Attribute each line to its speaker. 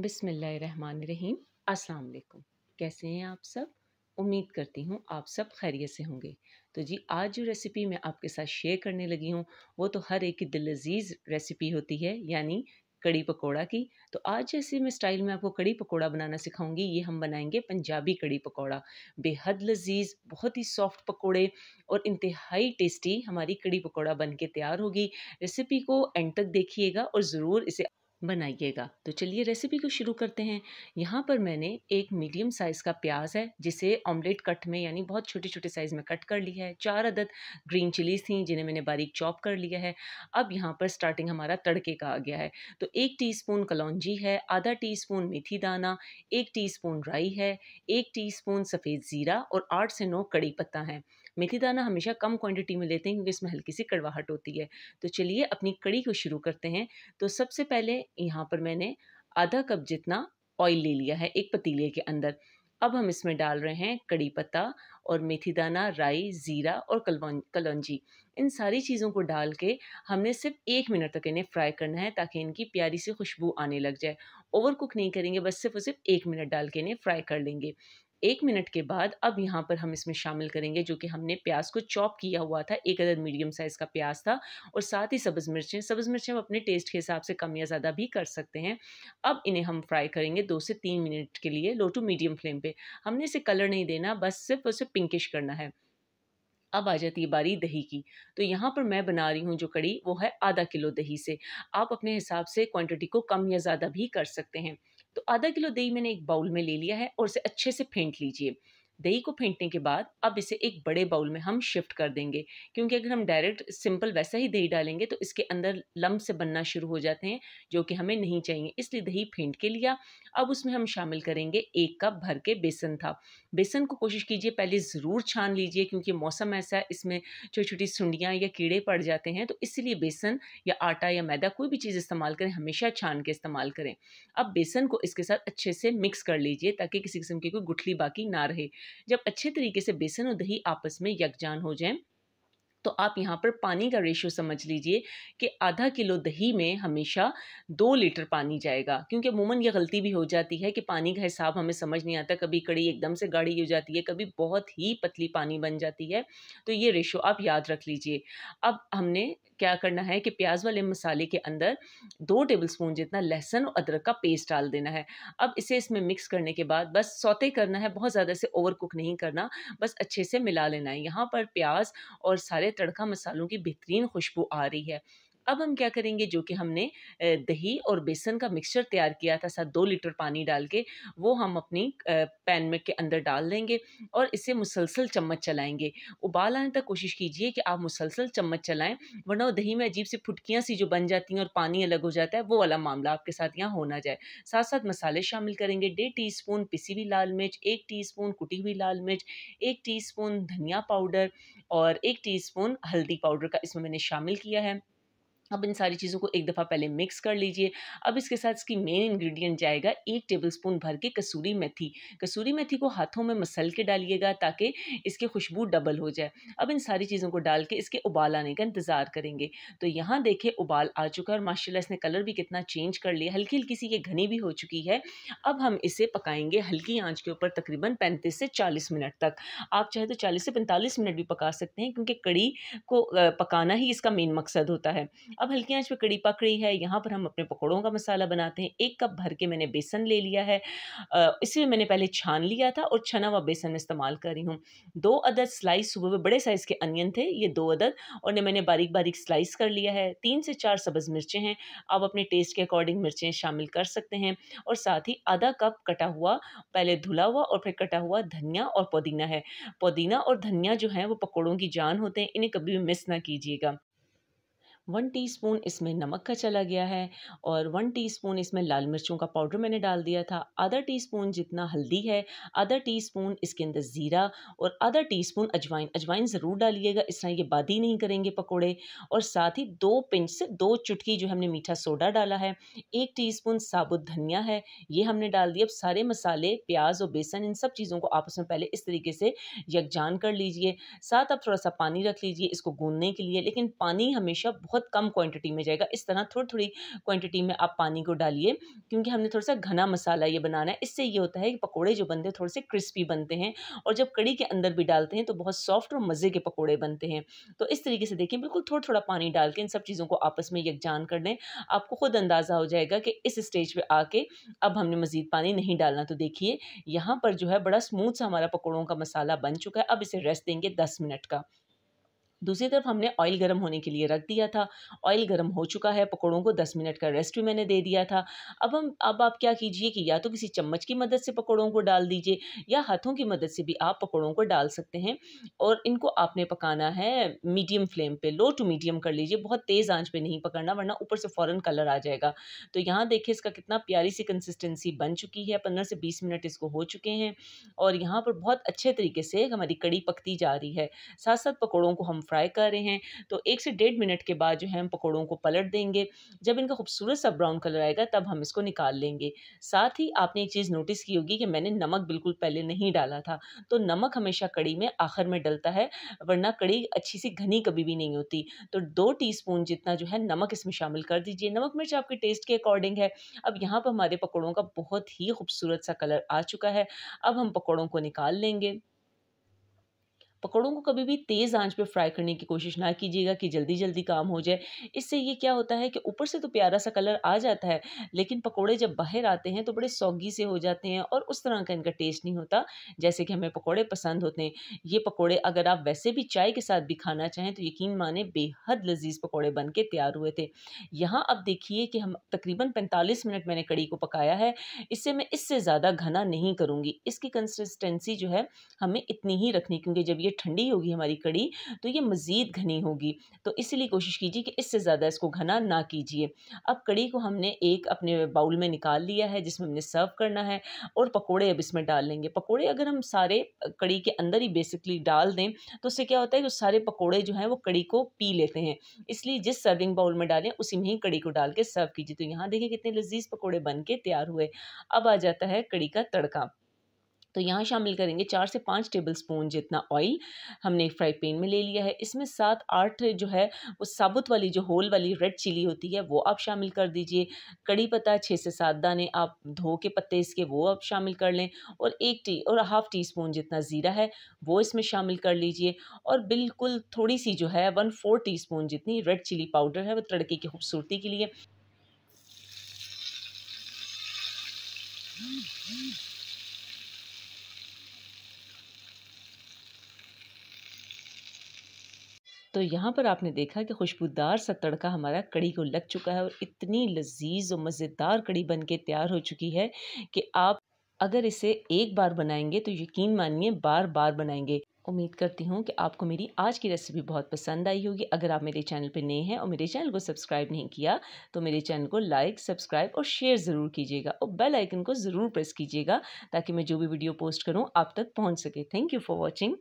Speaker 1: बिसमीम अस्सलाम वालेकुम कैसे हैं आप सब उम्मीद करती हूँ आप सब खैरियत से होंगे तो जी आज जो रेसिपी मैं आपके साथ शेयर करने लगी हूँ वो तो हर एक की दिल अजीज़ रेसिपी होती है यानी कड़ी पकौड़ा की तो आज जैसे मैं स्टाइल में आपको कड़ी पकौड़ा बनाना सिखाऊंगी ये हम बनाएंगे पंजाबी कड़ी पकौड़ा बेहद लजीज बहुत ही सॉफ्ट पकौड़े और इंतहाई टेस्टी हमारी कड़ी पकौड़ा बन के तैयार होगी रेसिपी को एंड तक देखिएगा और ज़रूर इसे बनाइएगा तो चलिए रेसिपी को शुरू करते हैं यहाँ पर मैंने एक मीडियम साइज़ का प्याज है जिसे ऑमलेट कट में यानी बहुत छोटे छोटे साइज़ में कट कर लिया है चार अदद ग्रीन चिलीज़ थी जिन्हें मैंने बारीक चॉप कर लिया है अब यहाँ पर स्टार्टिंग हमारा तड़के का आ गया है तो एक टी स्पून कलौजी है आधा टी स्पून मेथी दाना एक टी स्पून राई है एक टी स्पून सफ़ेद ज़ीरा और आठ से नौ कड़ी पत्ता है मेथी दाना हमेशा कम क्वांटिटी में लेते हैं क्योंकि इसमें हल्की सी कड़वाहट होती है तो चलिए अपनी कड़ी को शुरू करते हैं तो सबसे पहले यहाँ पर मैंने आधा कप जितना ऑयल ले लिया है एक पतीले के अंदर अब हम इसमें डाल रहे हैं कड़ी पत्ता और मेथी दाना राई ज़ीरा और कलवन कलौजी इन सारी चीज़ों को डाल के हमने सिर्फ एक मिनट तक इन्हें फ्राई करना है ताकि इनकी प्यारी सी खुशबू आने लग जाए ओवर कुक नहीं करेंगे बस सिर्फ और सिर्फ एक मिनट डाल के इन्हें फ्राई कर लेंगे एक मिनट के बाद अब यहाँ पर हम इसमें शामिल करेंगे जो कि हमने प्याज को चॉप किया हुआ था एक अदर मीडियम साइज़ का प्याज था और साथ ही सब्ज़ मिर्चें सब्ज़ मिर्चें हम अपने टेस्ट के हिसाब से कम या ज़्यादा भी कर सकते हैं अब इन्हें हम फ्राई करेंगे दो से तीन मिनट के लिए लो टू मीडियम फ्लेम पर हमने इसे कलर नहीं देना बस सिर्फ उसे पिंकिश करना है अब आ जाती है बारी दही की तो यहाँ पर मैं बना रही हूँ जो कड़ी वो है आधा किलो दही से आप अपने हिसाब से क्वांटिटी को कम या ज़्यादा भी कर सकते हैं तो आधा किलो दही मैंने एक बाउल में ले लिया है और इसे अच्छे से फेंट लीजिए दही को फेंटने के बाद अब इसे एक बड़े बाउल में हम शिफ्ट कर देंगे क्योंकि अगर हम डायरेक्ट सिंपल वैसा ही दही डालेंगे तो इसके अंदर लम्ब से बनना शुरू हो जाते हैं जो कि हमें नहीं चाहिए इसलिए दही फेंट के लिया अब उसमें हम शामिल करेंगे एक कप भर के बेसन था बेसन को कोशिश कीजिए पहले ज़रूर छान लीजिए क्योंकि मौसम ऐसा है इसमें छोटी छोटी सुंडियाँ या कीड़े पड़ जाते हैं तो इसलिए बेसन या आटा या मैदा कोई भी चीज़ इस्तेमाल करें हमेशा छान के इस्तेमाल करें अब बेसन को इसके साथ अच्छे से मिक्स कर लीजिए ताकि किसी किस्म की कोई गुठली बाकी ना रहे जब अच्छे तरीके से बेसन और दही आपस में यकजान हो जाए तो आप यहाँ पर पानी का रेशियो समझ लीजिए कि आधा किलो दही में हमेशा दो लीटर पानी जाएगा क्योंकि अमूमन यह गलती भी हो जाती है कि पानी का हिसाब हमें समझ नहीं आता कभी कड़ी एकदम से गाढ़ी हो जाती है कभी बहुत ही पतली पानी बन जाती है तो ये रेशो आप याद रख लीजिए अब हमने क्या करना है कि प्याज वाले मसाले के अंदर दो टेबल स्पून जितना लहसुन और अदरक का पेस्ट डाल देना है अब इसे इसमें मिक्स करने के बाद बस सौते करना है बहुत ज़्यादा से ओवर कुक नहीं करना बस अच्छे से मिला लेना है यहाँ पर प्याज और सारे तड़का मसालों की बेहतरीन खुशबू आ रही है अब हम क्या करेंगे जो कि हमने दही और बेसन का मिक्सचर तैयार किया था साथ दो लीटर पानी डाल के वो हम अपनी पैन में के अंदर डाल देंगे और इसे मुसलसल चम्मच चलाएंगे उबाल आने तक कोशिश कीजिए कि आप मुसलसल चम्मच चलाएं वरना दही में अजीब सी फुटकियाँ सी जो बन जाती हैं और पानी अलग हो जाता है वो वाला मामला आपके साथ यहाँ होना जाए साथ साथ मसाले शामिल करेंगे डेढ़ टी स्पून पिसी हुई लाल मिर्च एक टी स्पून कुटी हुई लाल मिर्च एक टी स्पून धनिया पाउडर और एक टी स्पून हल्दी पाउडर का इसमें मैंने शामिल किया है अब इन सारी चीज़ों को एक दफ़ा पहले मिक्स कर लीजिए अब इसके साथ इसकी मेन इंग्रेडिएंट जाएगा एक टेबलस्पून भर के कसूरी मेथी कसूरी मेथी को हाथों में मसल के डालिएगा ताकि इसकी खुशबू डबल हो जाए अब इन सारी चीज़ों को डाल के इसके उबाल आने का इंतज़ार करेंगे तो यहाँ देखें उबाल आ चुका है और माशाला इसने कलर भी कितना चेंज कर लिया हल्की हल्की सी ये घनी भी हो चुकी है अब हम इसे पकाएंगे हल्की आँच के ऊपर तकरीबन पैंतीस से चालीस मिनट तक आप चाहे तो चालीस से पैंतालीस मिनट भी पका सकते हैं क्योंकि कड़ी को पकाना ही इसका मेन मकसद होता है अब हल्की आंच पे कड़ी पक रही है यहाँ पर हम अपने पकौड़ों का मसाला बनाते हैं एक कप भर के मैंने बेसन ले लिया है इसे मैंने पहले छान लिया था और छना हुआ बेसन में इस्तेमाल कर रही हूँ दो अदद स्लाइस सुबह में बड़े साइज़ के अनियन थे ये दो अदद और मैंने बारीक बारीक स्लाइस कर लिया है तीन से चार सब्ज़ मिर्चें हैं आप अपने टेस्ट के अकॉर्डिंग मिर्चें शामिल कर सकते हैं और साथ ही आधा कप कटा हुआ पहले धुला हुआ और फिर कटा हुआ धनिया और पुदीना है पुदीना और धनिया जो है वो पकौड़ों की जान होते हैं इन्हें कभी भी मिस ना कीजिएगा वन टीस्पून इसमें नमक का चला गया है और वन टीस्पून इसमें लाल मिर्चों का पाउडर मैंने डाल दिया था आधा टीस्पून जितना हल्दी है आधा टीस्पून इसके अंदर ज़ीरा और आधा टीस्पून अजवाइन अजवाइन ज़रूर डालिएगा इस तरह ये बादी नहीं करेंगे पकोड़े और साथ ही दो पिंच से दो चुटकी जो हमने मीठा सोडा डाला है एक टी साबुत धनिया है ये हमने डाल दिया अब सारे मसाले प्याज और बेसन इन सब चीज़ों को आपस में पहले इस तरीके से यकजान कर लीजिए साथ आप थोड़ा सा पानी रख लीजिए इसको गूंदने के लिए लेकिन पानी हमेशा बहुत कम क्वांटिटी में जाएगा इस तरह थोड़ी थोड़ी क्वांटिटी में आप पानी को डालिए क्योंकि हमने थोड़ा सा घना मसाला ये बनाना है इससे ये होता है कि पकौड़े जो बनते हैं थोड़े से क्रिस्पी बनते हैं और जब कड़ी के अंदर भी डालते हैं तो बहुत सॉफ्ट और मज़े के पकौड़े बनते हैं तो इस तरीके से देखिए बिल्कुल थोड़ा थोड़ा पानी डाल के इन सब चीज़ों को आपस में यकजान कर लें आपको खुद अंदाज़ा हो जाएगा कि इस स्टेज पर आके अब हमने मज़ीद पानी नहीं डालना तो देखिए यहाँ पर जो है बड़ा स्मूथ सा हमारा पकौड़ों का मसाला बन चुका है अब इसे रेस्ट देंगे दस मिनट का दूसरी तरफ हमने ऑयल गर्म होने के लिए रख दिया था ऑयल गर्म हो चुका है पकौड़ों को 10 मिनट का रेस्ट भी मैंने दे दिया था अब हम अब आप क्या कीजिए कि या तो किसी चम्मच की मदद से पकौड़ों को डाल दीजिए या हाथों की मदद से भी आप पकौड़ों को डाल सकते हैं और इनको आपने पकाना है मीडियम फ्लेम पर लो टू मीडियम कर लीजिए बहुत तेज़ आँच पर नहीं पकड़ना वरना ऊपर से फ़ौरन कलर आ जाएगा तो यहाँ देखिए इसका कितना प्यारी सी कंसिस्टेंसी बन चुकी है पंद्रह से बीस मिनट इसको हो चुके हैं और यहाँ पर बहुत अच्छे तरीके से हमारी कड़ी पकती जा रही है साथ साथ पकौड़ों को हम फ्राई कर रहे हैं तो एक से डेढ़ मिनट के बाद जो है हम पकौड़ों को पलट देंगे जब इनका खूबसूरत सा ब्राउन कलर आएगा तब हम इसको निकाल लेंगे साथ ही आपने एक चीज़ नोटिस की होगी कि मैंने नमक बिल्कुल पहले नहीं डाला था तो नमक हमेशा कड़ी में आखिर में डलता है वरना कड़ी अच्छी सी घनी कभी भी नहीं होती तो दो टी जितना जो है नमक इसमें शामिल कर दीजिए नमक मिर्च आपके टेस्ट के अकॉर्डिंग है अब यहाँ पर हमारे पकौड़ों का बहुत ही खूबसूरत सा कलर आ चुका है अब हम पकौड़ों को निकाल लेंगे पकौड़ों को कभी भी तेज़ आंच पे फ्राई करने की कोशिश ना कीजिएगा कि जल्दी जल्दी काम हो जाए इससे ये क्या होता है कि ऊपर से तो प्यारा सा कलर आ जाता है लेकिन पकौड़े जब बाहर आते हैं तो बड़े सौगी से हो जाते हैं और उस तरह का इनका टेस्ट नहीं होता जैसे कि हमें पकौड़े पसंद होते हैं ये पकौड़े अगर आप वैसे भी चाय के साथ भी खाना चाहें तो यकीन माने बेहद लजीज पकौड़े बन के तैयार हुए थे यहाँ आप देखिए कि हम तकरीबन पैंतालीस मिनट मैंने कड़ी को पकाया है इससे मैं इससे ज़्यादा घना नहीं करूँगी इसकी कंसिस्टेंसी जो है हमें इतनी ही रखनी क्योंकि जब ये ठंडी होगी हमारी कड़ी तो ये मज़ीद घनी होगी तो इसलिए कोशिश कीजिए कि इससे ज़्यादा इसको घना ना कीजिए अब कड़ी को हमने एक अपने बाउल में निकाल लिया है जिसमें हमने सर्व करना है और पकौड़े अब इसमें डाल लेंगे पकौड़े अगर हम सारे कड़ी के अंदर ही बेसिकली डाल दें तो उससे क्या होता है कि सारे पकौड़े जो हैं वो कड़ी को पी लेते हैं इसलिए जिस सर्विंग बाउल में डालें उसी में ही कड़ी को डाल के सर्व कीजिए तो यहाँ देखिए कितने लजीज पकौड़े बन के तैयार हुए अब आ जाता है कड़ी का तड़का तो यहाँ शामिल करेंगे चार से पाँच टेबल स्पून जितना ऑयल हमने एक फ्राई पेन में ले लिया है इसमें सात आठ जो है वो साबुत वाली जो होल वाली रेड चिली होती है वो आप शामिल कर दीजिए कड़ी पत्ता छः से सात दाने आप धो के पत्ते इसके वो आप शामिल कर लें और एक टी और हाफ़ टी स्पून जितना ज़ीरा है वो इसमें शामिल कर लीजिए और बिल्कुल थोड़ी सी जो है वन फोर टी स्पून जितनी रेड चिली पाउडर है वो तड़के की खूबसूरती के लिए तो यहाँ पर आपने देखा कि खुशबूदार सा तड़का हमारा कड़ी को लग चुका है और इतनी लजीज और मज़ेदार कड़ी बन के तैयार हो चुकी है कि आप अगर इसे एक बार बनाएंगे तो यकीन मानिए बार बार बनाएंगे उम्मीद करती हूँ कि आपको मेरी आज की रेसिपी बहुत पसंद आई होगी अगर आप मेरे चैनल पर नए हैं और मेरे चैनल को सब्सक्राइब नहीं किया तो मेरे चैनल को लाइक सब्सक्राइब और शेयर ज़रूर कीजिएगा और बेल आइकन को ज़रूर प्रेस कीजिएगा ताकि मैं जो भी वीडियो पोस्ट करूँ आप तक पहुँच सके थैंक यू फॉर वॉचिंग